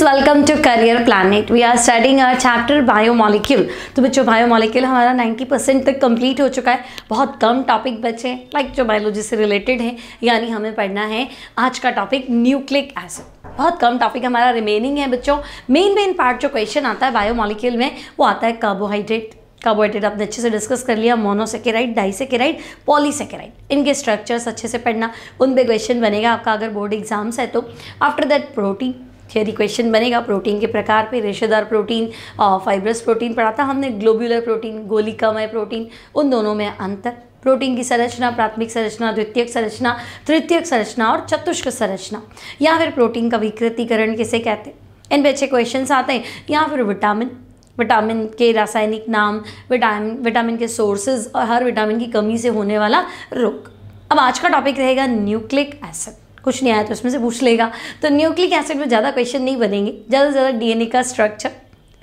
welcome welcome to career planet we are studying our chapter biomolecule तो बच्चों biomolecule हमारा 90 percent तक complete हो चुका है बहुत कम टॉपिक बचे हैं लाइक जो बायोलॉजी से रिलेटेड है यानी हमें पढ़ना है आज का टॉपिक न्यूक्लिक एसिड बहुत कम टॉपिक हमारा रिमेनिंग है बच्चों मेन मेन पार्ट जो क्वेश्चन आता है बायोमोलिक्यूल में वो आता है कार्बोहाइड्रेट कार्बोहाइड्रेट आपने अच्छे से डिस्कस कर लिया मोनोसेकेराइड डाइसेकेराइड पॉलीसेकेराइड इनके स्ट्रक्चर्स अच्छे से पढ़ना उन पर क्वेश्चन बनेगा आपका अगर बोर्ड एग्जाम्स है तो after that protein theory question बनेगा प्रोटीन के प्रकार पे रेशेदार प्रोटीन और फाइब्रस प्रोटीन पढ़ा था हमने ग्लोब्यूलर प्रोटीन गोलिकामय प्रोटीन उन दोनों में अंतर प्रोटीन की संरचना प्राथमिक संरचना द्वितीयक संरचना तृतीयक संरचना और चतुष्क संरचना या फिर प्रोटीन का विकृतिकरण किसे कहते हैं इन पे अच्छे क्वेश्चन आते हैं या फिर विटामिन विटामिन के रासायनिक नाम विटामिन विटामिन के सोर्सेज और हर विटामिन की कमी से होने वाला रोग अब आज का टॉपिक रहेगा न्यूक्लिक एसिड कुछ नहीं आया तो उसमें से पूछ लेगा तो न्यूक्लिक एसिड में ज़्यादा क्वेश्चन नहीं बनेंगे ज़्यादा से ज़्यादा डीएनए का स्ट्रक्चर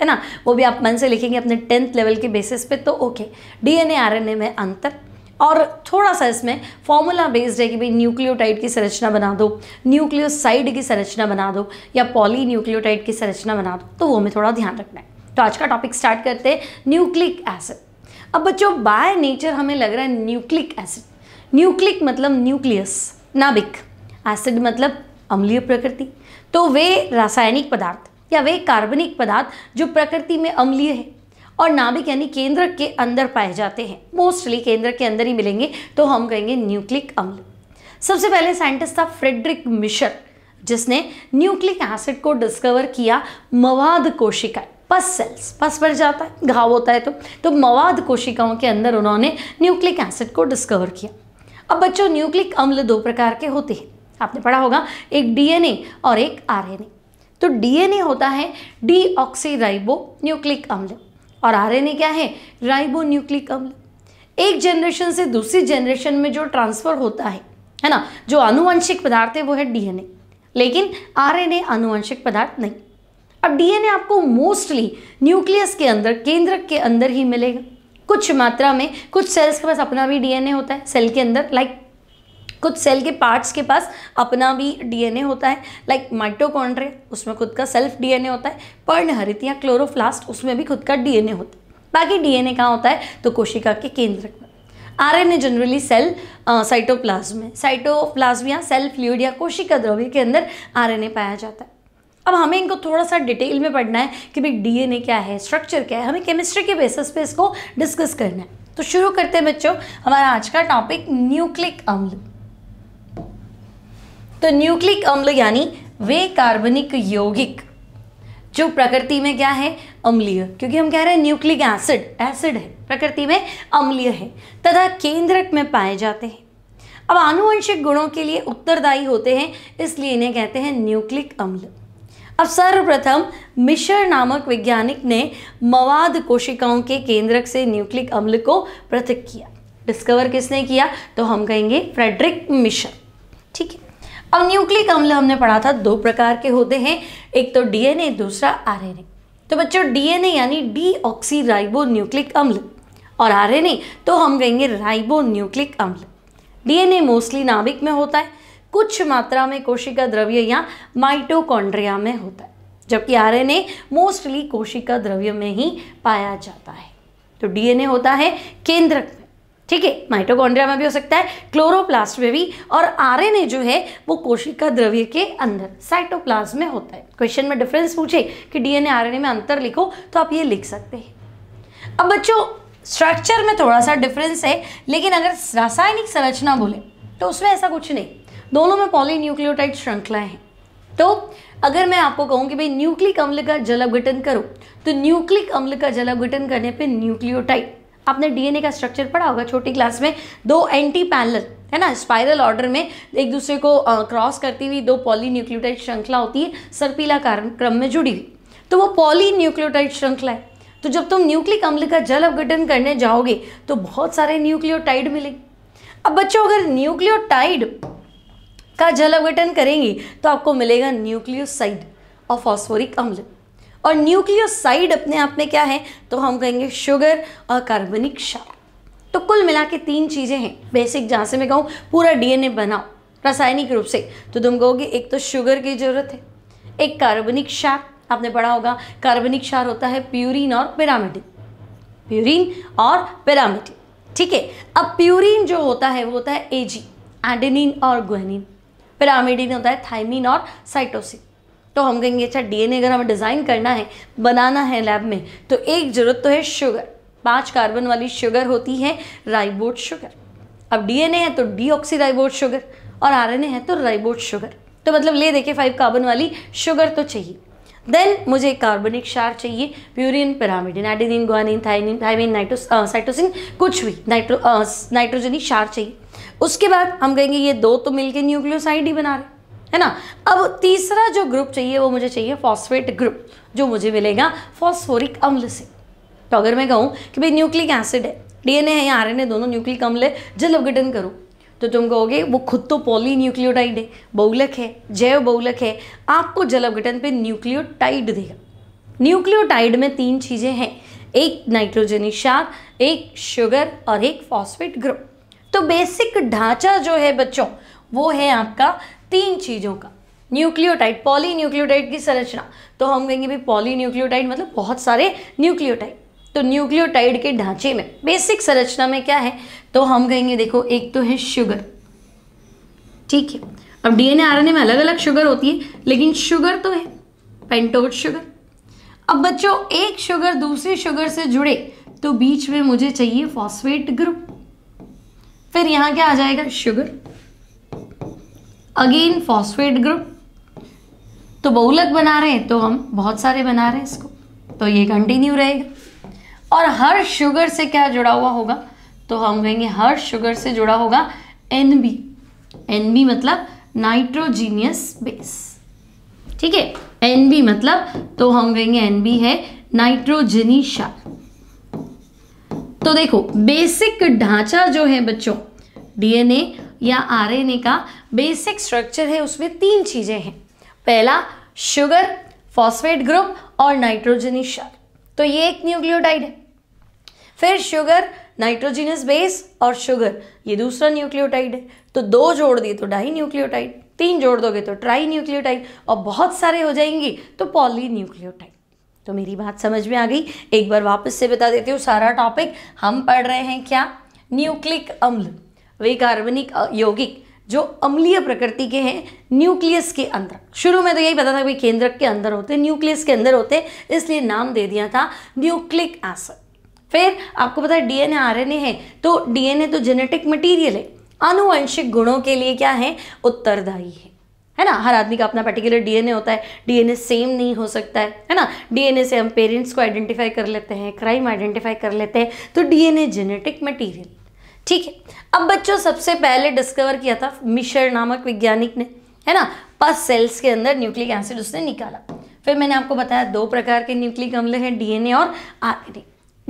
है ना वो भी आप मन से लिखेंगे अपने टेंथ लेवल के बेसिस पे तो ओके डीएनए आरएनए में अंतर और थोड़ा सा इसमें फॉर्मूला बेस्ड है कि भाई न्यूक्लियोटाइड की संरचना बना दो न्यूक्लियोसाइड की संरचना बना दो या पॉली न्यूक्लियोटाइड की संरचना बना दो तो वो हमें थोड़ा ध्यान रखना है तो आज का टॉपिक स्टार्ट करते हैं न्यूक्लिक एसिड अब बच्चों बाय नेचर हमें लग रहा है न्यूक्लिक एसिड न्यूक्लिक मतलब न्यूक्लियस नाभिक एसिड मतलब अम्लीय प्रकृति तो वे रासायनिक पदार्थ या वे कार्बनिक पदार्थ जो प्रकृति में अम्लीय है और नाभिक यानी केंद्र के अंदर पाए जाते हैं मोस्टली केंद्र के अंदर ही मिलेंगे तो हम कहेंगे न्यूक्लिक अम्ल सबसे पहले साइंटिस्ट था फ्रेडरिक मिशर जिसने न्यूक्लिक एसिड को डिस्कवर किया मवाद कोशिकाएं पस सेल्स पस पर जाता है घाव होता है तो तो मवाद कोशिकाओं के अंदर उन्होंने न्यूक्लिक एसिड को डिस्कवर किया अब बच्चों न्यूक्लिक अम्ल दो प्रकार के होते हैं आपने पढ़ा होगा एक डीएनए और एक आरएनए तो डीएनए होता है डीऑक्सीराइबो न्यूक्लिक अम्ल और आरएनए क्या है राइबो न्यूक्लिक अम्ल एक जनरेशन से दूसरी जनरेशन में जो ट्रांसफ़र होता है है ना जो आनुवंशिक पदार्थ है वो है डीएनए लेकिन आरएनए आनुवंशिक पदार्थ नहीं अब डीएनए आपको मोस्टली न्यूक्लियस के अंदर केंद्रक के अंदर ही मिलेगा कुछ मात्रा में कुछ सेल्स के पास अपना भी डीएनए होता है सेल के अंदर लाइक कुछ सेल के पार्ट्स के पास अपना भी डीएनए होता है लाइक माइटोकॉन्ड्रे उसमें खुद का सेल्फ डीएनए होता है पर्णहरित या क्लोरोफ्लास्ट उसमें भी खुद का डीएनए होता है बाकी डीएनए कहाँ होता है तो कोशिका के केंद्र में आरएनए जनरली सेल साइटोप्लाज्म में साइटोप्लाज्म या सेल फ्लूड या कोशिका द्रव्य के अंदर ए पाया जाता है अब हमें इनको थोड़ा सा डिटेल में पढ़ना है कि भाई डीएनए क्या है स्ट्रक्चर क्या है हमें केमिस्ट्री के बेसिस पे इसको डिस्कस करना है तो शुरू करते हैं बच्चों हमारा आज का टॉपिक न्यूक्लिक अम्ल तो न्यूक्लिक अम्ल यानी वे कार्बनिक यौगिक जो प्रकृति में क्या है अम्लीय क्योंकि हम कह रहे हैं न्यूक्लिक एसिड एसिड है प्रकृति में अम्लीय है तथा केंद्रक में पाए जाते हैं अब आनुवंशिक गुणों के लिए उत्तरदायी होते हैं इसलिए इन्हें कहते हैं न्यूक्लिक अम्ल अब सर्वप्रथम मिशर नामक वैज्ञानिक ने मवाद कोशिकाओं के केंद्रक से न्यूक्लिक अम्ल को पृथक किया डिस्कवर किसने किया तो हम कहेंगे फ्रेडरिक मिशर ठीक है अब न्यूक्लिक अम्ल हमने पढ़ा था दो प्रकार के होते हैं एक तो डीएनए दूसरा आरएनए तो बच्चों डीएनए यानी डी ऑक्सी राइबो न्यूक्लिक अम्ल और आरएनए तो हम कहेंगे राइबो न्यूक्लिक अम्ल डीएनए मोस्टली नाभिक में होता है कुछ मात्रा में कोशिका द्रव्य या माइटोकॉन्ड्रिया में होता है जबकि आरएनए मोस्टली कोशिका द्रव्य में ही पाया जाता है तो डीएनए होता है केंद्रक ठीक है माइटोकॉन्ड्रिया में भी हो सकता है क्लोरोप्लास्ट में भी और आरएनए जो है वो कोशिका द्रव्य के अंदर साइटोप्लाज्म में होता है क्वेश्चन में डिफरेंस पूछे कि डीएनए आरएनए में अंतर लिखो तो आप ये लिख सकते हैं अब बच्चों स्ट्रक्चर में थोड़ा सा डिफरेंस है लेकिन अगर रासायनिक संरचना बोले तो उसमें ऐसा कुछ नहीं दोनों में पॉलीन्यूक्लियोटाइड श्रृंखला है तो अगर मैं आपको कहूँ कि भाई न्यूक्लिक अम्ल का जल अवघटन करो तो न्यूक्लिक अम्ल का जल अवघटन करने पे न्यूक्लियोटाइड आपने डीएनए का स्ट्रक्चर पढ़ा होगा छोटी क्लास में दो एंटी पैनल है ना स्पाइरल ऑर्डर में एक दूसरे को क्रॉस करती हुई दो पॉलीन्यूक्लियोटाइड श्रृंखला होती है सर्पीला क्रम में जुड़ी हुई तो वो पॉलीन्यूक्लियोटाइड श्रृंखला है तो जब तुम न्यूक्लिक अम्ल का जल अवघटन करने जाओगे तो बहुत सारे न्यूक्लियोटाइड मिले अब बच्चों अगर न्यूक्लियोटाइड का जल अवघटन करेंगे तो आपको मिलेगा न्यूक्लियोसाइड और फॉस्फोरिक अम्ल और न्यूक्लियोसाइड अपने आप में क्या है तो हम कहेंगे शुगर और कार्बनिक क्षार तो कुल मिला के तीन चीज़ें हैं बेसिक जहाँ से मैं कहूँ पूरा डीएनए बनाओ रासायनिक रूप से तो तुम कहोगे एक तो शुगर की ज़रूरत है एक कार्बनिक क्षार आपने पढ़ा होगा कार्बनिक क्षार होता है प्यूरिन और पिरामिडिन प्यूरिन और पिरामिडिन ठीक है अब प्यूरिन जो होता है वो होता है एजी एडेनिन और ग्वेनिन पिरामिडिन होता है थाइमिन और साइटोसिन तो हम कहेंगे अच्छा डीएनए अगर हमें डिज़ाइन करना है बनाना है लैब में तो एक ज़रूरत तो है शुगर पाँच कार्बन वाली शुगर होती है राइबोट शुगर अब डीएनए है तो ऑक्सी राइबोट शुगर और आरएनए है तो राइबोट शुगर तो मतलब ले देखे फाइव कार्बन वाली शुगर तो चाहिए देन मुझे कार्बनिक शार चाहिए purine pyrimidine adenine guanine thymine thymine नाइट्रोस साइटोसिन कुछ भी नाइट्रो नाइट्रोजनी शार चाहिए उसके बाद हम कहेंगे ये दो तो मिलके न्यूक्लियोसाइड ही बना रहे है ना अब तीसरा जो ग्रुप चाहिए वो मुझे चाहिए फॉस्फेट ग्रुप जो मुझे मिलेगा फॉस्फोरिक अम्ल से तो अगर मैं कहूँ कि भाई न्यूक्लिक एसिड है डीएनए है या आरएनए दोनों न्यूक्लिक अम्ल है जल अवघटन करूँ तो तुम कहोगे वो खुद तो पॉली न्यूक्लियोटाइड है बहुलक है जैव बहुलक है आपको जल अवघटन पर न्यूक्लियोटाइड देगा न्यूक्लियोटाइड में तीन चीज़ें हैं एक नाइट्रोजनी क्षार एक शुगर और एक फॉस्फेट ग्रुप तो बेसिक ढांचा जो है बच्चों वो है आपका तीन चीज़ों का न्यूक्लियोटाइड पॉली न्यूक्लियोटाइड की संरचना तो हम कहेंगे भी पॉली न्यूक्लियोटाइड मतलब बहुत सारे न्यूक्लियोटाइड तो न्यूक्लियोटाइड के ढांचे में बेसिक संरचना में क्या है तो हम कहेंगे देखो एक तो है शुगर ठीक है अब डीएनए आरएनए में अलग अलग शुगर होती है लेकिन शुगर तो है पेंटोड शुगर अब बच्चों एक शुगर दूसरे शुगर से जुड़े तो बीच में मुझे चाहिए फॉस्फेट ग्रुप फिर यहां क्या आ जाएगा शुगर अगेन फॉस्फेट ग्रुप तो बहुलक बना रहे हैं तो हम बहुत सारे बना रहे हैं इसको तो ये कंटिन्यू रहेगा और हर शुगर से क्या जुड़ा हुआ होगा तो हम कहेंगे हर शुगर से जुड़ा होगा एन बी एन बी मतलब नाइट्रोजीनियस बेस ठीक है एन बी मतलब तो हम कहेंगे एन बी है नाइट्रोजनीशा तो देखो बेसिक ढांचा जो है बच्चों डीएनए या आरएनए का बेसिक स्ट्रक्चर है उसमें तीन चीज़ें हैं पहला शुगर फॉस्फेट ग्रुप और नाइट्रोजनिस क्षार तो ये एक न्यूक्लियोटाइड है फिर शुगर नाइट्रोजिनस बेस और शुगर ये दूसरा न्यूक्लियोटाइड है तो दो जोड़ दिए तो डाई न्यूक्लियोटाइड तीन जोड़ दोगे तो ट्राई न्यूक्लियोटाइड और बहुत सारे हो जाएंगे तो पॉली न्यूक्लियोटाइड तो मेरी बात समझ में आ गई एक बार वापस से बता देती हूँ सारा टॉपिक हम पढ़ रहे हैं क्या न्यूक्लिक अम्ल वे कार्बनिक यौगिक जो अम्लीय प्रकृति के हैं न्यूक्लियस के अंदर शुरू में तो यही पता था भाई केंद्रक के अंदर होते न्यूक्लियस के अंदर होते इसलिए नाम दे दिया था न्यूक्लिक एसिड फिर आपको पता है डीएनए आरएनए है तो डीएनए तो जेनेटिक मटेरियल है आनुवंशिक गुणों के लिए क्या है उत्तरदायी है है ना हर आदमी का अपना पर्टिकुलर डीएनए होता है डीएनए सेम नहीं हो सकता है है ना डीएनए से हम पेरेंट्स को आइडेंटिफाई कर लेते हैं क्राइम आइडेंटिफाई कर लेते हैं तो डीएनए जेनेटिक मटेरियल ठीक है अब बच्चों सबसे पहले डिस्कवर किया था मिशर नामक वैज्ञानिक ने है ना पस सेल्स के अंदर न्यूक्लिक एसिड उसने निकाला फिर मैंने आपको बताया दो प्रकार के न्यूक्लिक अम्ल हैं डीएनए और आरएनए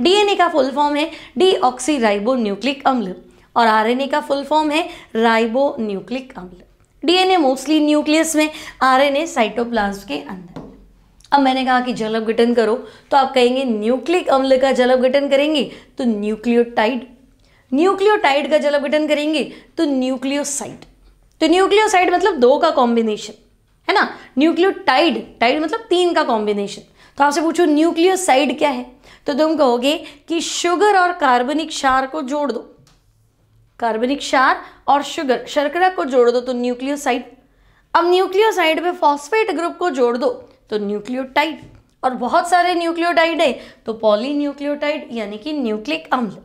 डीएनए का फुल फॉर्म है डी राइबो न्यूक्लिक अम्ल और आरएनए का फुल फॉर्म है राइबो न्यूक्लिक अम्ल डीएनए मोस्टली न्यूक्लियस में आरएनए साइटोप्लाज्म के अंदर अब मैंने कहा कि जलअ करो तो आप कहेंगे न्यूक्लिक अम्ल का जलअ करेंगे तो न्यूक्लियोटाइड न्यूक्लियोटाइड का जल अपघटन करेंगे तो न्यूक्लियोसाइड तो न्यूक्लियोसाइड मतलब दो का कॉम्बिनेशन है ना न्यूक्लियोटाइड टाइड मतलब तीन का कॉम्बिनेशन तो आपसे पूछो न्यूक्लियोसाइड क्या है तो तुम कहोगे कि शुगर और कार्बनिक क्षार को जोड़ दो कार्बनिक क्षार और शुगर शर्करा को जोड़ दो तो न्यूक्लियोसाइड अब न्यूक्लियोसाइड में फॉस्फेट ग्रुप को जोड़ दो तो न्यूक्लियोटाइड और बहुत सारे न्यूक्लियोटाइड है तो न्यूक्लियोटाइड यानी कि न्यूक्लिक अम्ल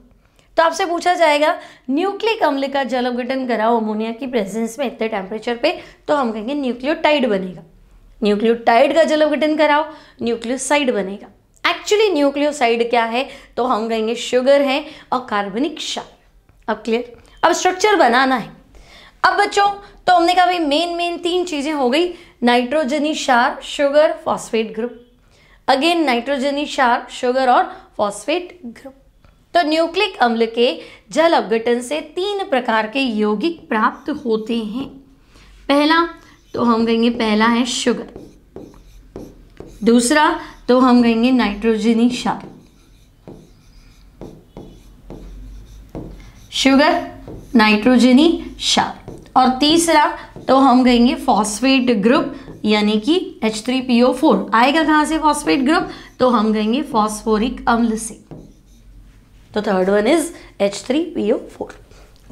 तो आपसे पूछा जाएगा न्यूक्लिक अम्ल का जल अवघटन कराओ अमोनिया की प्रेजेंस में इतने टेम्परेचर पे तो हम कहेंगे न्यूक्लियोटाइड बनेगा न्यूक्लियोटाइड का जल अवघटन कराओ न्यूक्लियोसाइड बनेगा एक्चुअली न्यूक्लियोसाइड क्या है तो हम कहेंगे शुगर है और कार्बनिक क्षार अब क्लियर अब स्ट्रक्चर बनाना है अब बच्चों तो हमने कहा भाई मेन मेन तीन चीज़ें हो गई नाइट्रोजनी शार शुगर फॉस्फेट ग्रुप अगेन नाइट्रोजनी शार शुगर और फॉस्फेट ग्रुप तो न्यूक्लिक अम्ल के जल अवघटन से तीन प्रकार के यौगिक प्राप्त होते हैं पहला तो हम कहेंगे पहला है शुगर दूसरा तो हम कहेंगे नाइट्रोजनी शाह शुगर नाइट्रोजनी शाह और तीसरा तो हम कहेंगे फॉस्फेट ग्रुप यानी कि H3PO4 आएगा कहां से फॉस्फेट ग्रुप तो हम कहेंगे फॉस्फोरिक अम्ल से H three P O four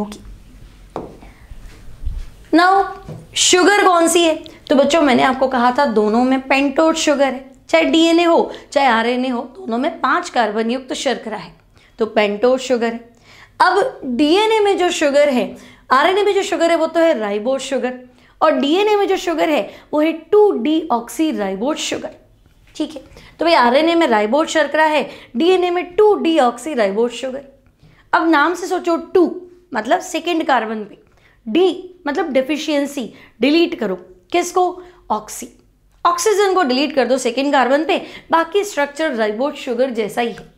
okay now sugar कौन सी है तो बच्चों मैंने आपको कहा था दोनों में पेंटोड शुगर है चाहे डीएनए हो चाहे आरएनए हो दोनों में पांच कार्बन युक्त तो शर्करा है तो पेंटोड शुगर है अब डीएनए में जो शुगर है आरएनए में जो शुगर है वो तो है राइबोड शुगर और डीएनए में जो शुगर है वो है two D oxy ribose sugar ठीक है तो भाई आरएनए में राइबोज शर्करा है डीएनए में two D oxy ribose sugar अब नाम से सोचो टू मतलब सेकेंड कार्बन पे डी मतलब डिफिशियंसी डिलीट करो किसको ऑक्सी ऑक्सीजन को डिलीट कर दो सेकेंड कार्बन पे बाकी स्ट्रक्चर राइबोट शुगर जैसा ही है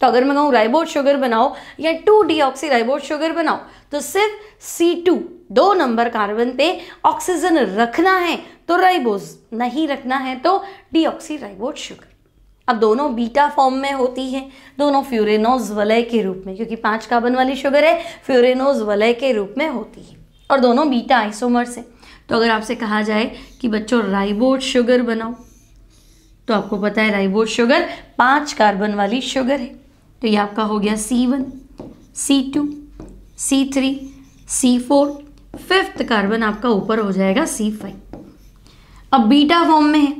तो अगर मैं कहूँ राइबोट शुगर बनाओ या two D oxy ribose sugar बनाओ तो सिर्फ सी टू दो नंबर कार्बन पे ऑक्सीजन रखना है तो राइबोज नहीं रखना है तो डीऑक्सी राइबोज शुगर अब दोनों बीटा फॉर्म में होती है दोनों फ्यूरेनोज वलय के रूप में क्योंकि पांच कार्बन वाली शुगर है फ्यूरेनोज वलय के रूप में होती है और दोनों बीटा आइसोमर्स है तो अगर आपसे कहा जाए कि बच्चों राइबोट शुगर बनाओ तो आपको पता है राइबोट शुगर पांच कार्बन वाली शुगर है तो ये आपका हो गया C one C two fifth carbon आपका ऊपर हो जाएगा सी अब बीटा फॉर्म में है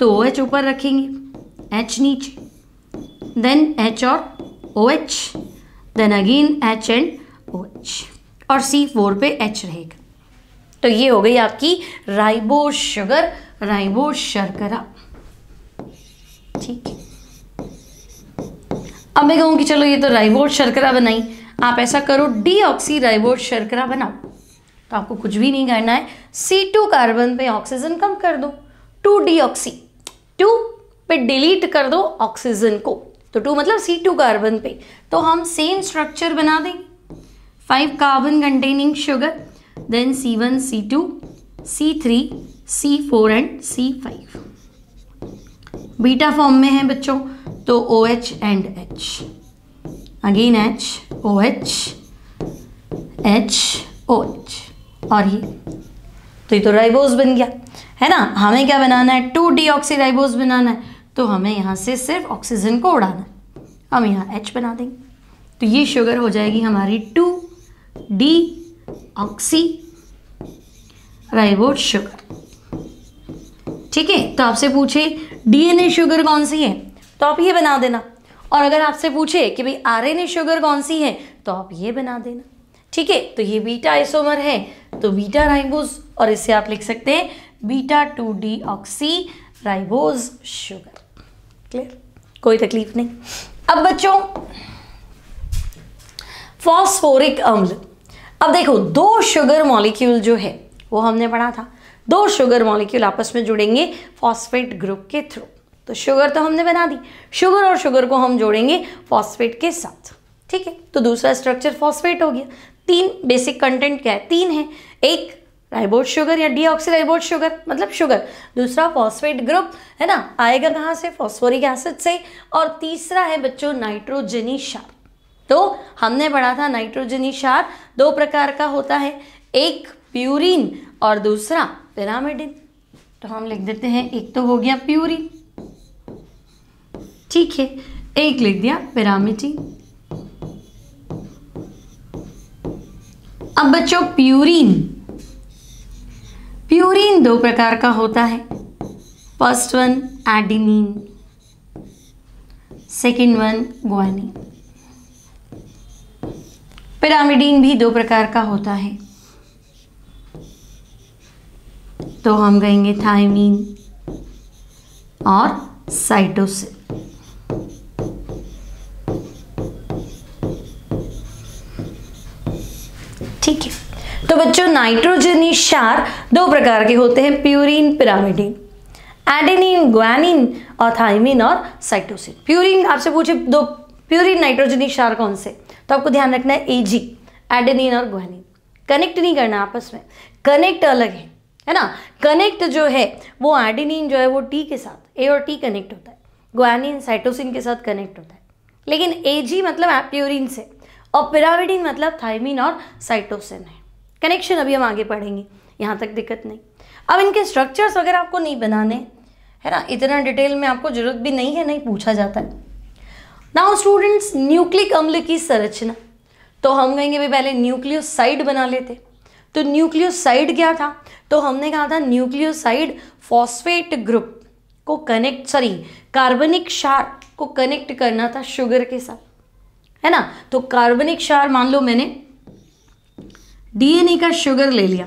तो ओ OH ऊपर रखेंगे एच नीचे देन एच और O H then again H and O H और सी फोर पे एच रहेगा तो ये हो गई आपकी राइबो शुगर राइबो शर्करा ठीक है अब मैं कहूँ कि चलो ये तो राइबोट शर्करा बनाई आप ऐसा करो डी ऑक्सी राइबोट शर्करा बनाओ तो आपको कुछ भी नहीं करना है सी टू कार्बन पे ऑक्सीजन कम कर दो टू डी ऑक्सी टू पे डिलीट कर दो ऑक्सीजन को तो टू मतलब सी टू कार्बन पे तो हम सेम स्ट्रक्चर बना दें five carbon containing sugar then C one C two C three C four and C five beta form में है बच्चों तो O H and H again H O H H O H और ये तो ये तो राइबोज बन गया है ना हमें क्या बनाना है टू डी राइबोस बनाना है तो हमें यहाँ से सिर्फ ऑक्सीजन को उड़ाना है हम यहाँ एच बना देंगे तो ये शुगर हो जाएगी हमारी two D oxy ribose sugar ठीक है तो आपसे पूछे डीएनए शुगर कौन सी है तो आप ये बना देना और अगर आपसे पूछे कि भाई आरएनए शुगर कौन सी है तो आप ये बना देना ठीक है तो ये बीटा आइसोमर है तो बीटा राइबोज और इसे आप लिख सकते हैं beta two D oxy ribose sugar clear कोई तकलीफ नहीं अब बच्चों फॉस्फोरिक अम्ल अब देखो दो शुगर मॉलिक्यूल जो है वो हमने पढ़ा था दो शुगर मॉलिक्यूल आपस में जुड़ेंगे फॉस्फेट ग्रुप के थ्रू तो शुगर तो हमने बना दी शुगर और शुगर को हम जोड़ेंगे फॉस्फेट के साथ ठीक है तो दूसरा स्ट्रक्चर फॉस्फेट हो गया तीन बेसिक कंटेंट क्या है तीन है एक राइबोट शुगर या डीऑक्सी राइबोट शुगर मतलब शुगर दूसरा फॉस्फेट ग्रुप है ना आएगा कहाँ से फॉस्फोरिक एसिड से और तीसरा है बच्चों नाइट्रोजनी शार तो हमने पढ़ा था नाइट्रोजनी शार दो प्रकार का होता है एक प्यूरिन और दूसरा पिरामिडिन तो हम लिख देते हैं एक तो हो गया प्यूरिन ठीक है एक लिख दिया पिरामिडिन अब बच्चों प्यूरिन प्यूरिन दो प्रकार का होता है first one adenine second one guanine pyrimidine भी दो प्रकार का होता है तो हम कहेंगे थायमीन और साइटोसिन नाइट्रोजनी क्षार दो प्रकार के होते हैं प्यूरिन पिरामिडिन एडेनिन ग्वानिन और थाइमिन और साइटोसिन प्यूरिन आपसे पूछे दो प्यूरिन नाइट्रोजनी क्षार कौन से तो आपको ध्यान रखना है एजी एडेनिन और ग्वानिन कनेक्ट नहीं करना आपस में कनेक्ट अलग है है ना कनेक्ट जो है वो एडेनिन जो है वो टी के साथ ए और टी कनेक्ट होता है ग्वानिन साइटोसिन के साथ कनेक्ट होता है लेकिन एजी मतलब प्यूरिन से और पिराविडिन मतलब थाइमिन और साइटोसिन है कनेक्शन अभी हम आगे पढ़ेंगे यहाँ तक दिक्कत नहीं अब इनके स्ट्रक्चर्स वगैरह आपको नहीं बनाने है ना इतना डिटेल में आपको जरूरत भी नहीं है नहीं पूछा जाता है नाउ स्टूडेंट्स न्यूक्लिक अम्ल की संरचना तो हम कहेंगे भाई पहले न्यूक्लियोसाइड बना लेते तो न्यूक्लियोसाइड क्या था तो हमने कहा था न्यूक्लियोसाइड फॉस्फेट ग्रुप को कनेक्ट सॉरी कार्बनिक क्षार को कनेक्ट करना था शुगर के साथ है ना तो कार्बनिक क्षार मान लो मैंने डीएनए का शुगर ले लिया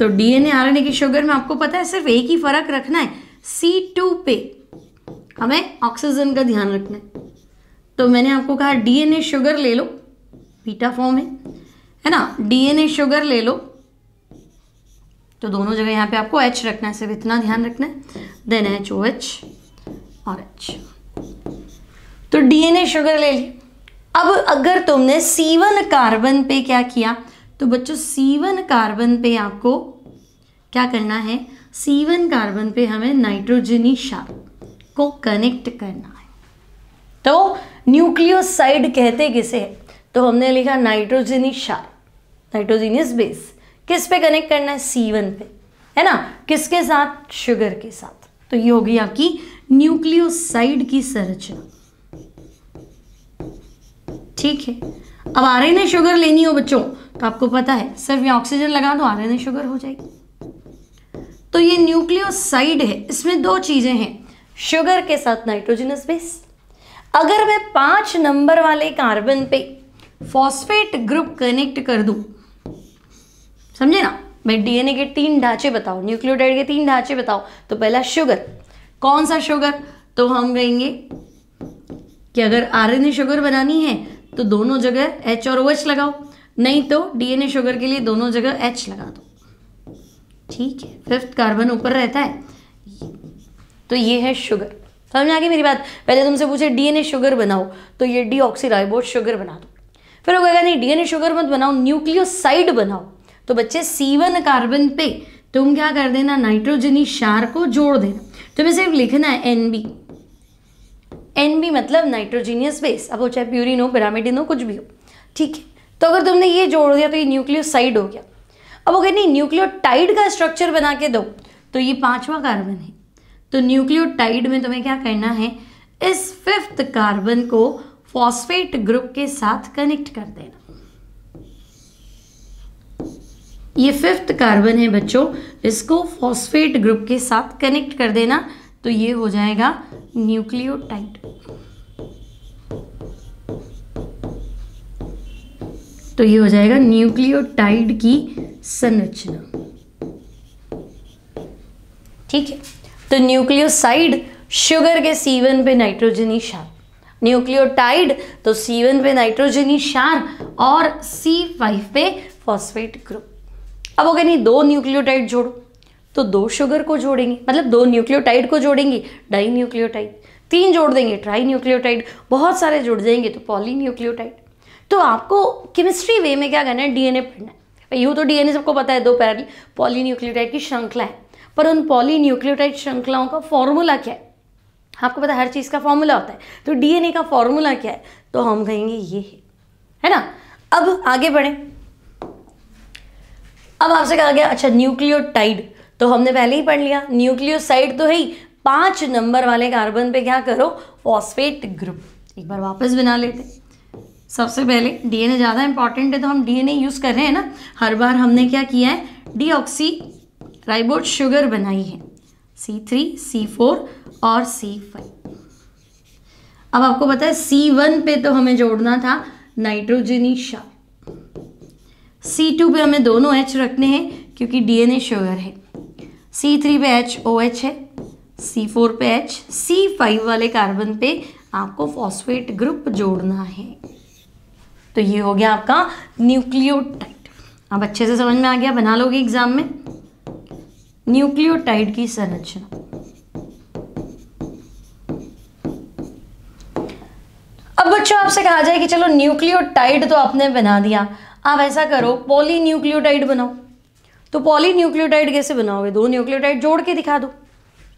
तो डीएनए आरएनए की शुगर में आपको पता है सिर्फ एक ही फर्क रखना है सी टू पे हमें ऑक्सीजन का ध्यान रखना है तो मैंने आपको कहा डीएनए शुगर ले लो बीटा फॉर्म है है ना डीएनए शुगर ले लो तो दोनों जगह यहां पे आपको एच रखना है सिर्फ इतना ध्यान रखना है देन एच ओ एच और एच तो डीएनए शुगर ले ली अब अगर तुमने सीवन कार्बन पे क्या किया तो बच्चों सीवन कार्बन पे आपको क्या करना है सीवन कार्बन पे हमें नाइट्रोजनी शार्प को कनेक्ट करना है तो न्यूक्लियोसाइड कहते किसे है तो हमने लिखा नाइट्रोजनी शार्प नाइट्रोजीनियस बेस किस पे कनेक्ट करना है सीवन पे है ना किसके साथ शुगर के साथ तो ये होगी आपकी न्यूक्लियोसाइड की संरचना ठीक है अब आर एन ए शुगर लेनी हो बच्चों तो आपको पता है सिर्फ यहाँ ऑक्सीजन लगा दो आर एन ए शुगर हो जाएगी तो ये न्यूक्लियोसाइड है इसमें दो चीज़ें हैं शुगर के साथ नाइट्रोजनस बेस अगर मैं पांच नंबर वाले कार्बन पे फॉस्फेट ग्रुप कनेक्ट कर दूँ समझे ना मैं डीएनए के तीन ढांचे बताओ न्यूक्लियोटाइड के तीन ढांचे बताओ तो पहला शुगर कौन सा शुगर तो हम कहेंगे कि अगर आरएनए शुगर बनानी है तो दोनों जगह एच और ओ OH लगाओ नहीं तो डीएनए शुगर के लिए दोनों जगह एच लगा दो ठीक है फिफ्थ कार्बन ऊपर रहता है तो ये है शुगर समझ आ गई मेरी बात पहले तुमसे पूछे डीएनए शुगर बनाओ तो ये डी ऑक्सीराइबोज शुगर बना दो फिर वो कहेगा नहीं डीएनए शुगर मत बनाओ न्यूक्लियोसाइड बनाओ तो बच्चे सी कार्बन पे तुम क्या कर देना नाइट्रोजनी शार को जोड़ देना तुम्हें सिर्फ लिखना है एन बी एन बी मतलब नाइट्रोजीनियस बेस अब वो चाहे प्यूरिन हो पिरामिडिन हो कुछ भी हो ठीक है तो अगर तुमने ये जोड़ दिया तो ये न्यूक्लियोसाइड हो गया अब वो कहते न्यूक्लियोटाइड का स्ट्रक्चर बना के दो तो ये पांचवा कार्बन है तो न्यूक्लियोटाइड में तुम्हें क्या करना है इस फिफ्थ कार्बन को फॉस्फेट ग्रुप के साथ कनेक्ट कर देना ये फिफ्थ कार्बन है बच्चों इसको फॉस्फेट ग्रुप के साथ कनेक्ट कर देना तो ये हो जाएगा न्यूक्लियोटाइड तो ये हो जाएगा न्यूक्लियोटाइड की संरचना ठीक है तो न्यूक्लियोसाइड शुगर के सीवन पे नाइट्रोजनी क्षार न्यूक्लियोटाइड तो सीवन पे नाइट्रोजनी क्षार और सी फाइव पे फॉस्फेट ग्रुप अब गया नहीं दो न्यूक्लियोटाइड जोड़ो तो दो शुगर को जोड़ेंगे मतलब दो न्यूक्लियोटाइड को जोड़ेंगे डाई न्यूक्लियोटाइड तीन जोड़ देंगे ट्राई न्यूक्लियोटाइड बहुत सारे जुड़ जाएंगे तो पॉली न्यूक्लियोटाइड तो आपको केमिस्ट्री वे में क्या करना है डीएनए पढ़ना है यूँ तो डीएनए सबको पता है दो पैर पॉली न्यूक्लियोटाइड की श्रृंखला है पर उन पॉली न्यूक्लियोटाइड श्रृंखलाओं का फॉर्मूला क्या है आपको पता है हर चीज़ का फॉर्मूला होता है तो डीएनए का फॉर्मूला क्या है तो हम कहेंगे ये है है ना अब आगे बढ़ें अब आपसे कहा गया अच्छा न्यूक्लियोटाइड तो हमने पहले ही पढ़ लिया न्यूक्लियोसाइड तो है ही पांच नंबर वाले कार्बन पे क्या करो फॉस्फेट ग्रुप एक बार वापस बना लेते सबसे पहले डीएनए ज़्यादा इंपॉर्टेंट है तो हम डीएनए यूज़ कर रहे हैं ना हर बार हमने क्या किया है डीऑक्सी राइबोट शुगर बनाई है सी थ्री सी फोर और सी फाइव अब आपको पता है सी वन पे तो हमें जोड़ना था नाइट्रोजनी शाह सी टू पे हमें दोनों एच रखने हैं क्योंकि डीएनए शुगर है सी थ्री पे एच ओ एच है सी फोर पे एच सी फाइव वाले कार्बन पे आपको फॉस्फेट ग्रुप जोड़ना है तो ये हो गया आपका न्यूक्लियोटाइड अब अच्छे से समझ में आ गया बना लोगे एग्जाम में न्यूक्लियोटाइड की संरचना अब बच्चों आपसे कहा जाए कि चलो न्यूक्लियोटाइड तो आपने बना दिया आप ऐसा करो पॉली न्यूक्लियोटाइड बनाओ तो पॉली न्यूक्लियोटाइड कैसे बनाओगे दो न्यूक्लियोटाइड जोड़ के दिखा दो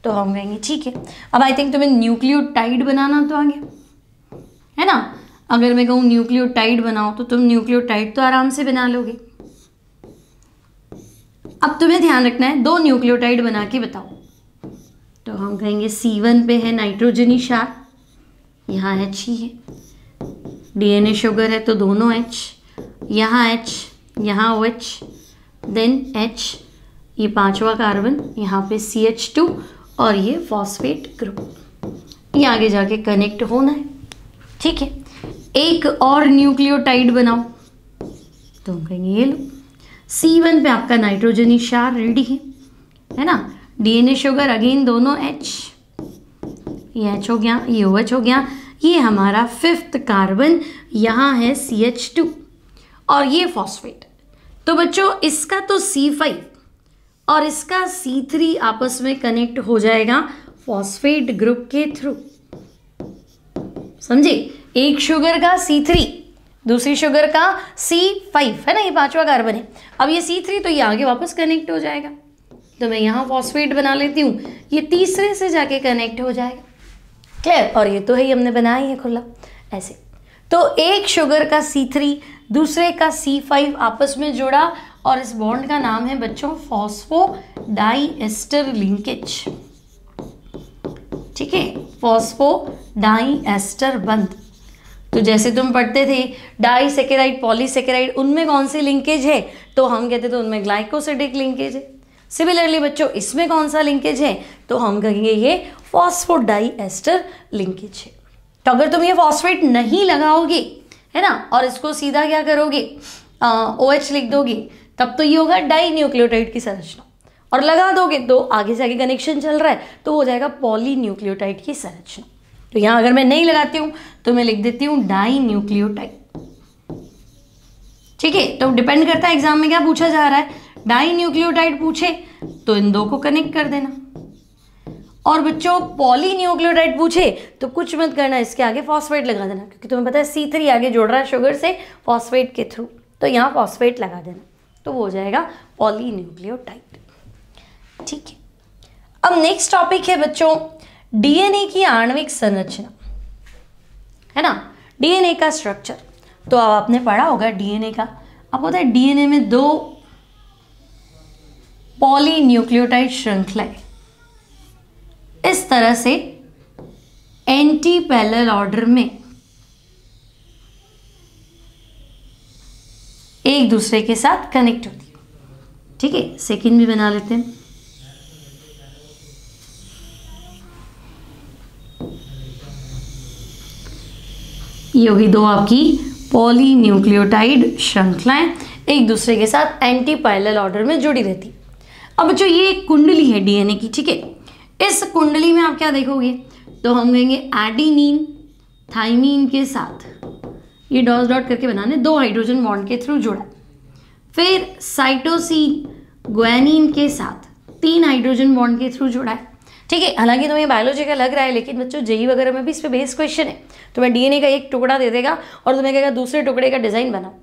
तो हम कहेंगे ठीक है अब आई थिंक तुम्हें न्यूक्लियोटाइड बनाना तो आगे है ना अगर मैं कहूँ न्यूक्लियोटाइड बनाओ तो तुम न्यूक्लियोटाइड तो आराम से बना लोगे अब तुम्हें ध्यान रखना है दो न्यूक्लियोटाइड बना के बताओ तो हम कहेंगे C1 पे है नाइट्रोजन ही शार्प यहाँ एच ही है डीएनए शुगर है तो दोनों एच यहाँ एच यहाँ ओ एच देन H ये पांचवा कार्बन यहाँ पे सी एच टू और ये फॉस्फेट ग्रुप ये आगे जाके कनेक्ट होना है ठीक है एक और न्यूक्लियोटाइड बनाओ तो हम कहेंगे ये लो सी वन पे आपका नाइट्रोजन इशार रेडी है है ना डीएनए शुगर अगेन दोनों एच ये एच हो गया ये ओ एच हो गया ये हमारा फिफ्थ कार्बन यहाँ है सी एच टू और ये फॉस्फेट तो बच्चों इसका तो सी फाइव और इसका सी थ्री आपस में कनेक्ट हो जाएगा फॉस्फेट ग्रुप के थ्रू समझे एक शुगर का सी थ्री दूसरी शुगर का सी फाइव है ना ये पांचवा कार्बन है अब ये सी थ्री तो ये आगे वापस कनेक्ट हो जाएगा तो मैं यहां फॉस्फेट बना लेती हूं ये तीसरे से जाके कनेक्ट हो जाएगा क्लियर और ये तो है ही हमने बनाया ही है खुला ऐसे तो एक शुगर का सी थ्री दूसरे का सी फाइव आपस में जुड़ा और इस बॉन्ड का नाम है बच्चों फॉस्फो डाइएस्टर लिंकेज ठीक है फॉस्फो डाइएस्टर बंद तो जैसे तुम पढ़ते थे डाई सेकेराइड पॉलीसेकेराइड उनमें कौन सी लिंकेज है तो हम कहते थे उनमें ग्लाइकोसिडिक लिंकेज है सिमिलरली बच्चों इसमें कौन सा लिंकेज है तो हम कहेंगे ये फॉस्फोडाइएस्टर लिंकेज है तो अगर तुम ये फॉस्फेट नहीं लगाओगे है ना और इसको सीधा क्या करोगे ओ एच लिख दोगे तब तो ये होगा डाई न्यूक्लियोटाइड की संरचना और लगा दोगे तो आगे से आगे कनेक्शन चल रहा है तो हो जाएगा पॉली न्यूक्लियोटाइड की संरचना तो यहां अगर मैं नहीं लगाती हूँ तो मैं लिख देती हूँ डाई न्यूक्लियोटाइड ठीक है तो डिपेंड करता है एग्जाम में क्या पूछा जा रहा है डाई न्यूक्लियोटाइड पूछे तो इन दो को कनेक्ट कर देना और बच्चों पॉलीन्यूक्लियोटाइड पूछे तो कुछ मत करना इसके आगे फॉस्फेट लगा देना क्योंकि तुम्हें पता है सी थ्री आगे जोड़ रहा है शुगर से फॉस्फेट के थ्रू तो यहाँ फॉस्फेट लगा देना तो वो हो जाएगा पॉलीन्यूक्लियोटाइड ठीक है अब नेक्स्ट टॉपिक है बच्चों डीएनए की आणविक संरचना है ना डीएनए का स्ट्रक्चर तो अब आपने पढ़ा होगा डीएनए का अब होता है डीएनए में दो पॉलीन्यूक्लियोटाइड श्रृंखला है इस तरह से एंटी पैरल ऑर्डर में एक दूसरे के साथ कनेक्ट होती है ठीक है सेकेंड भी बना लेते हैं ये हुई दो आपकी पॉली न्यूक्लियोटाइड श्रृंखलाएं एक दूसरे के साथ एंटी पैरल ऑर्डर में जुड़ी रहती अब जो ये कुंडली है डीएनए की ठीक है इस कुंडली में आप क्या देखोगे तो हम कहेंगे एडीनिन थाइमीन के साथ ये डॉट डॉट करके बनाने दो हाइड्रोजन बॉन्ड के थ्रू जुड़ा फिर साइटोसिन ग्वेनिन के साथ तीन हाइड्रोजन बॉन्ड के थ्रू जुड़ा है ठीक है हालांकि तुम्हें बायोलॉजी का लग रहा है लेकिन बच्चों जेई वगैरह में भी इस पर बेस क्वेश्चन है तुम्हें डीएनए का एक टुकड़ा दे देगा और तुम्हें कहेगा दूसरे टुकड़े का डिज़ाइन बनाओ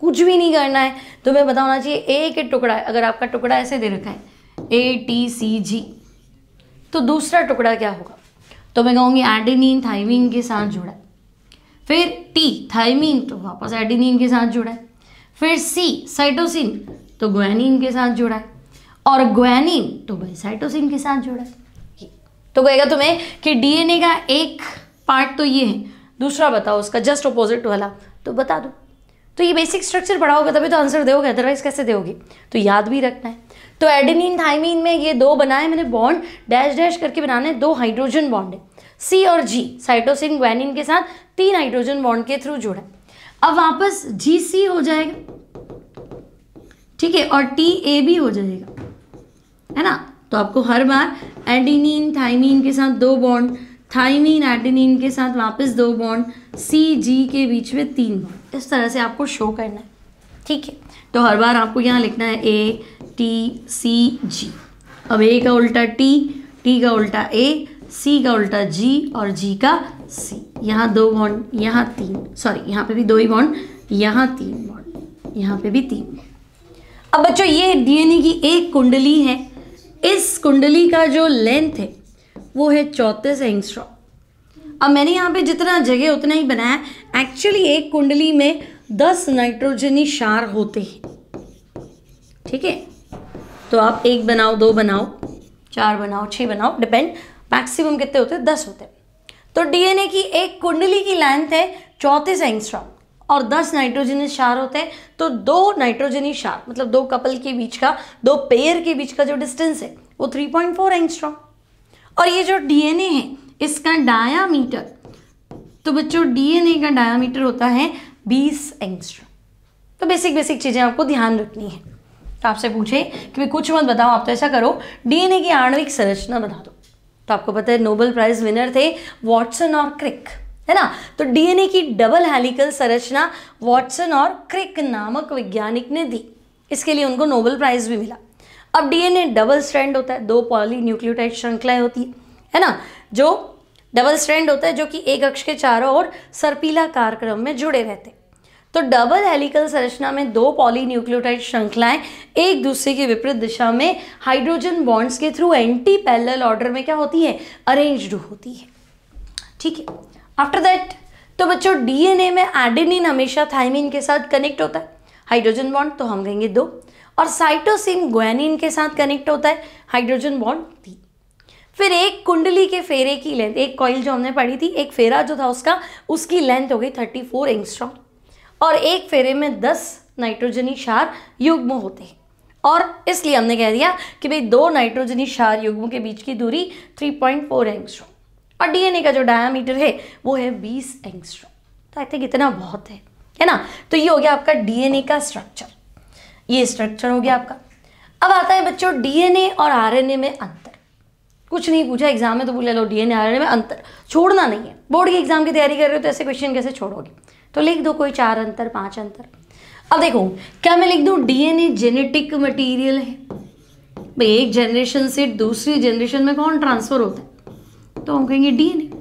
कुछ भी नहीं करना है तुम्हें बताना चाहिए एक एक टुकड़ा है अगर आपका टुकड़ा ऐसे दे रखा है ए टी सी जी तो दूसरा टुकड़ा क्या होगा तो मैं कहूँगी एडिनिन थाइमिन के साथ जुड़ा है फिर टी थाइमिन तो वापस एडिनिन के साथ जुड़ा है फिर सी साइटोसिन तो ग्वेनिन के साथ जुड़ा है और ग्वैनिन तो भाई साइटोसिन के साथ जुड़ा है तो कहेगा तुम्हें कि डीएनए का एक पार्ट तो ये है दूसरा बताओ उसका जस्ट अपोजिट वाला तो बता दो तो ये बेसिक स्ट्रक्चर पढ़ाओगे तभी तो आंसर दोगे अदरवाइज कैसे दोगे तो याद भी रखना है तो एडेनिन थाइमिन में ये दो बनाए मैंने बॉन्ड डैश डैश करके बनाने दो हाइड्रोजन बॉन्ड है सी और जी साइटोसिन ग्वेनिन के साथ तीन हाइड्रोजन बॉन्ड के थ्रू जुड़ा अब वापस जी सी हो जाएगा ठीक है और टी ए भी हो जाएगा है ना तो आपको हर बार एडिनिन थाइमिन के साथ दो बॉन्ड थाइमिन एडेनिन के साथ वापस दो बॉन्ड सी जी के बीच में तीन बॉन्ड इस तरह से आपको शो करना है ठीक है तो हर बार आपको यहाँ लिखना है ए टी सी जी अब ए का उल्टा टी टी का उल्टा ए सी का उल्टा जी और जी का सी यहाँ दो बॉन्ड यहाँ तीन सॉरी यहाँ पे भी दो ही बॉन्ड यहाँ तीन बॉन्ड यहाँ पे भी तीन अब बच्चों ये डीएनए की एक कुंडली है इस कुंडली का जो लेंथ है वो है चौंतीस एंगस्ट्रॉ अब मैंने यहाँ पे जितना जगह उतना ही बनाया एक्चुअली एक कुंडली में दस नाइट्रोजनी क्षार होते हैं ठीक है तो आप एक बनाओ दो बनाओ चार बनाओ छः बनाओ डिपेंड मैक्सिमम कितने होते हैं दस होते हैं तो डीएनए की एक कुंडली की लेंथ है चौंतीस एंगस्ट्रॉम और दस नाइट्रोजनी क्षार होते हैं तो दो नाइट्रोजनी क्षार मतलब दो कपल के बीच का दो पेयर के बीच का जो डिस्टेंस है वो थ्री पॉइंट फोर एंगस्ट्रॉम और ये जो डीएनए है इसका डायामीटर तो बच्चों डीएनए का डायामीटर होता है बीस एंगस्ट्रम तो बेसिक बेसिक चीज़ें आपको ध्यान रखनी है तो आपसे पूछे कि भाई कुछ मत बताओ आप तो ऐसा करो डीएनए की आणविक संरचना बता दो तो आपको पता है नोबेल प्राइज विनर थे वॉटसन और क्रिक है ना तो डीएनए की डबल हेलिकल संरचना वॉटसन और क्रिक नामक वैज्ञानिक ने दी इसके लिए उनको नोबेल प्राइज भी मिला अब डीएनए डबल स्ट्रैंड होता है दो पॉली न्यूक्लियोटाइड श्रृंखलाएं होती है है ना जो डबल स्ट्रैंड होता है जो कि एक अक्ष के चारों ओर सर्पीला कार्यक्रम में जुड़े रहते हैं तो डबल हेलिकल संरचना में दो पॉलीन्यूक्लियोटाइड श्रृंखलाएं एक दूसरे के विपरीत दिशा में हाइड्रोजन बॉन्ड्स के थ्रू एंटी पैरेलल ऑर्डर में क्या होती है अरेंज्ड होती है ठीक है आफ्टर दैट तो बच्चों डीएनए में एडेनिन हमेशा थाइमिन के साथ कनेक्ट होता है हाइड्रोजन बॉन्ड तो हम कहेंगे दो और साइटोसिन ग्वेनिन के साथ कनेक्ट होता है हाइड्रोजन बॉन्ड तीन फिर एक कुंडली के फेरे की लेंथ एक कॉइल जो हमने पढ़ी थी एक फेरा जो था उसका उसकी लेंथ हो गई थर्टी फोर एंगस्ट्रॉम और एक फेरे में दस नाइट्रोजनी क्षार युग्म होते हैं और इसलिए हमने कह दिया कि भाई दो नाइट्रोजनी क्षार युग्म के बीच की दूरी 3.4 पॉइंट और डीएनए का जो डायामीटर है वो है 20 एंगस्ट्रॉम तो आई थिंक इतना बहुत है है ना तो ये हो गया आपका डीएनए का स्ट्रक्चर ये स्ट्रक्चर हो गया आपका अब आता है बच्चों डीएनए और आरएनए में अंतर कुछ नहीं पूछा एग्जाम में तो बोले लो डीएनए ए में अंतर छोड़ना नहीं है बोर्ड के एग्जाम की तैयारी कर रहे हो तो ऐसे क्वेश्चन कैसे छोड़ोगे तो लिख दो कोई चार अंतर पांच अंतर अब देखो क्या मैं लिख दू डीएनए जेनेटिक मटेरियल है भाई एक जनरेशन से दूसरी जनरेशन में कौन ट्रांसफर होता है तो हम कहेंगे डीएनए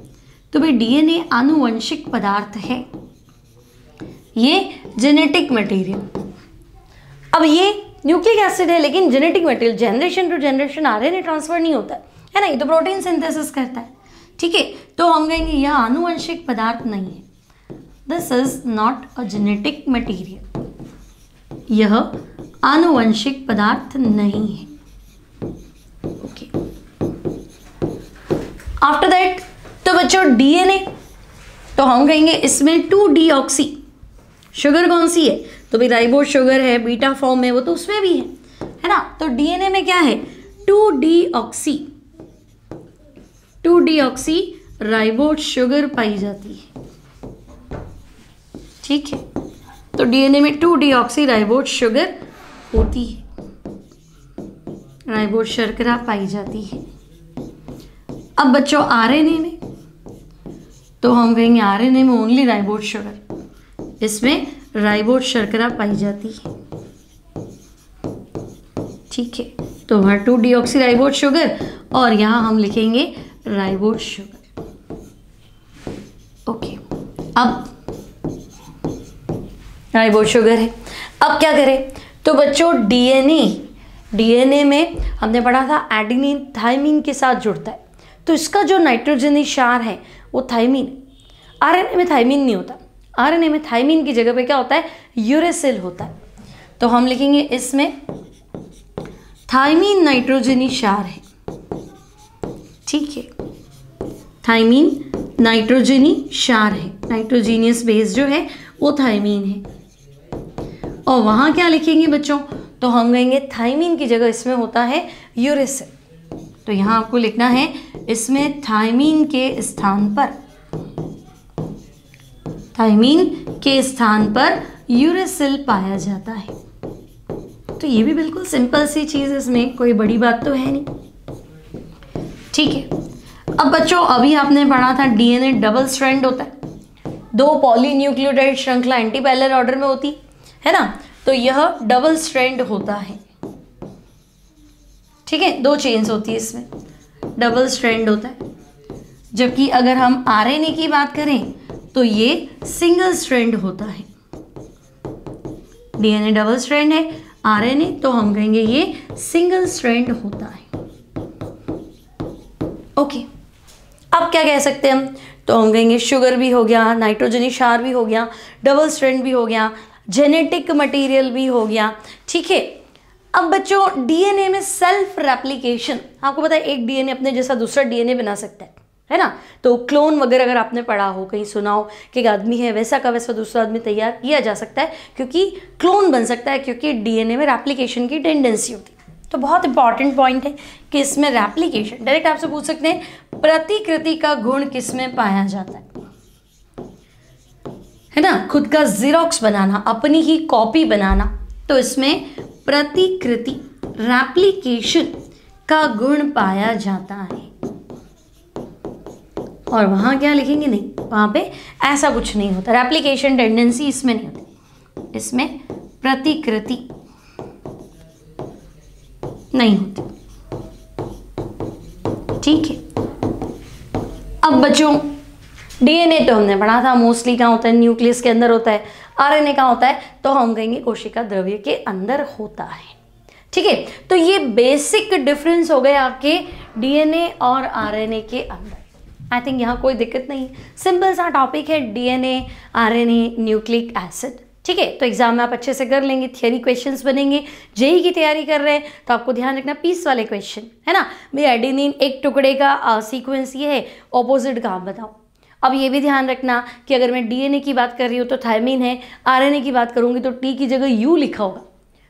तो भाई डीएनए आनुवंशिक पदार्थ है ये जेनेटिक मटेरियल अब ये न्यूक्लिक एसिड है लेकिन genetic material generation to generation रहे ट्रांसफर नहीं होता है ना ये तो प्रोटीन सिंथेसिस करता है ठीक है तो हम कहेंगे यह आनुवंशिक पदार्थ नहीं है this is not a genetic material यह आनुवंशिक पदार्थ नहीं है ओके आफ्टर दैट तो बच्चों डीएनए तो हम कहेंगे इसमें टू डी ऑक्सी शुगर कौन सी है तो भी राइबो शुगर है बीटा फॉर्म में वो तो उसमें भी है है ना तो डीएनए में क्या है two D oxy two D oxy ribo sugar पाई जाती है ठीक है तो डीएनए में टू ऑक्सी राइबोट शुगर होती है राइबोट शर्करा पाई जाती है अब बच्चों आरएनए में तो हम कहेंगे आरएनए में ओनली राइबोट शुगर इसमें राइबोट शर्करा पाई जाती है ठीक है तो वहाँ टू ऑक्सी राइबोट शुगर और यहाँ हम लिखेंगे राइबोट शुगर ओके अब नाइबोट शुगर है अब क्या करें तो बच्चों डीएनए डीएनए में हमने पढ़ा था एडिनिन थाइमिन के साथ जुड़ता है तो इसका जो नाइट्रोजनी क्षार है वो थाइमिन आरएनए में थाइमिन नहीं होता आरएनए में थाइमिन की जगह पे क्या होता है यूरेसिल होता है तो हम लिखेंगे इसमें थाइमिन नाइट्रोजनी क्षार है ठीक है थाइमिन नाइट्रोजनी क्षार है नाइट्रोजीनियस बेस जो है वो थाइमिन है और वहाँ क्या लिखेंगे बच्चों तो हम कहेंगे थाइमिन की जगह इसमें होता है यूरेसिल तो यहाँ आपको लिखना है इसमें थाइमिन के स्थान पर थाइमिन के स्थान पर यूरेसिल पाया जाता है तो ये भी बिल्कुल सिंपल सी चीज़ इसमें कोई बड़ी बात तो है नहीं ठीक है अब बच्चों अभी आपने पढ़ा था डीएनए डबल स्ट्रैंड होता है दो पॉलीन्यूक्लियोटाइड श्रृंखला एंटीपैलर ऑर्डर में होती है है ना तो यह डबल स्ट्रैंड होता है ठीक है दो चेन्स होती है इसमें डबल स्ट्रैंड होता है जबकि अगर हम आर की बात करें तो ये सिंगल स्ट्रैंड होता है डीएनए डबल स्ट्रैंड है आरएनए तो हम कहेंगे ये सिंगल स्ट्रैंड होता है ओके अब क्या कह सकते हैं हम तो हम कहेंगे शुगर भी हो गया नाइट्रोजनी शार भी हो गया डबल स्ट्रैंड भी हो गया जेनेटिक मटेरियल भी हो गया ठीक है अब बच्चों डीएनए में सेल्फ रेप्लिकेशन आपको पता है एक डीएनए अपने जैसा दूसरा डीएनए बना सकता है है ना तो क्लोन वगैरह अगर आपने पढ़ा हो कहीं सुना हो कि एक आदमी है वैसा का वैसा दूसरा आदमी तैयार किया जा सकता है क्योंकि क्लोन बन सकता है क्योंकि डीएनए में रेप्लिकेशन की टेंडेंसी होती है तो बहुत इंपॉर्टेंट पॉइंट है कि इसमें रेप्लिकेशन डायरेक्ट आपसे पूछ सकते हैं प्रतिकृति का गुण किसमें पाया जाता है है ना खुद का जीरोक्स बनाना अपनी ही कॉपी बनाना तो इसमें प्रतिकृति रेप्लीकेशन का गुण पाया जाता है और वहां क्या लिखेंगे नहीं वहां पे ऐसा कुछ नहीं होता रेप्लीकेशन टेंडेंसी इसमें नहीं होती इसमें प्रतिकृति नहीं होती ठीक है अब बच्चों डीएनए तो हमने पढ़ा था मोस्टली कहाँ होता है न्यूक्लियस के अंदर होता है आरएनए कहाँ होता है तो हम कहेंगे कोशिका द्रव्य के अंदर होता है ठीक है तो ये बेसिक डिफरेंस हो गए आपके डीएनए और आरएनए के अंदर आई थिंक यहाँ कोई दिक्कत नहीं सिंपल सा टॉपिक है डीएनए आरएनए न्यूक्लिक एसिड ठीक है तो एग्जाम में आप अच्छे से कर लेंगे थियरी क्वेश्चंस बनेंगे जेई e e की तैयारी कर रहे हैं तो आपको ध्यान रखना पीस वाले क्वेश्चन है ना भाई एडिनिन एक टुकड़े का सीक्वेंस ये है ऑपोजिट का आप बताओ अब ये भी ध्यान रखना कि अगर मैं डीएनए की बात कर रही हूँ तो थायमिन है आरएनए की बात करूँगी तो टी की जगह यू लिखा होगा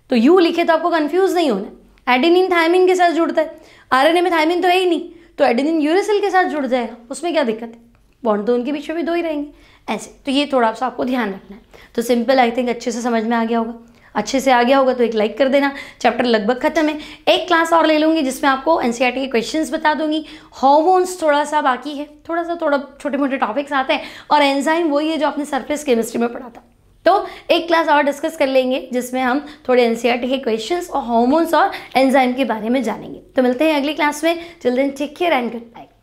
तो यू लिखे तो आपको कन्फ्यूज़ नहीं होना एडिनिन थायमिन के साथ जुड़ता है आरएनए में थायमिन तो है ही नहीं तो एडिनिन यूरेसिल के साथ जुड़ जाएगा उसमें क्या दिक्कत है बॉन्ड तो उनके बीच में भी दो ही रहेंगे ऐसे तो ये थोड़ा सा आपको ध्यान रखना है तो सिंपल आई थिंक अच्छे से समझ में आ गया होगा अच्छे से आ गया होगा तो एक लाइक कर देना चैप्टर लगभग खत्म है एक क्लास और ले लूँगी जिसमें आपको एन e के क्वेश्चन बता दूंगी हॉर्मोन्स थोड़ा सा बाकी है थोड़ा सा थोड़ा छोटे मोटे टॉपिक्स आते हैं और एनजाइम वही है जो आपने सरफेस केमिस्ट्री में पढ़ा था तो एक क्लास और डिस्कस कर लेंगे जिसमें हम थोड़े एन e के क्वेश्चंस और हॉर्मोन्स और एंजाइम के बारे में जानेंगे तो मिलते हैं अगली क्लास में children take care and good bye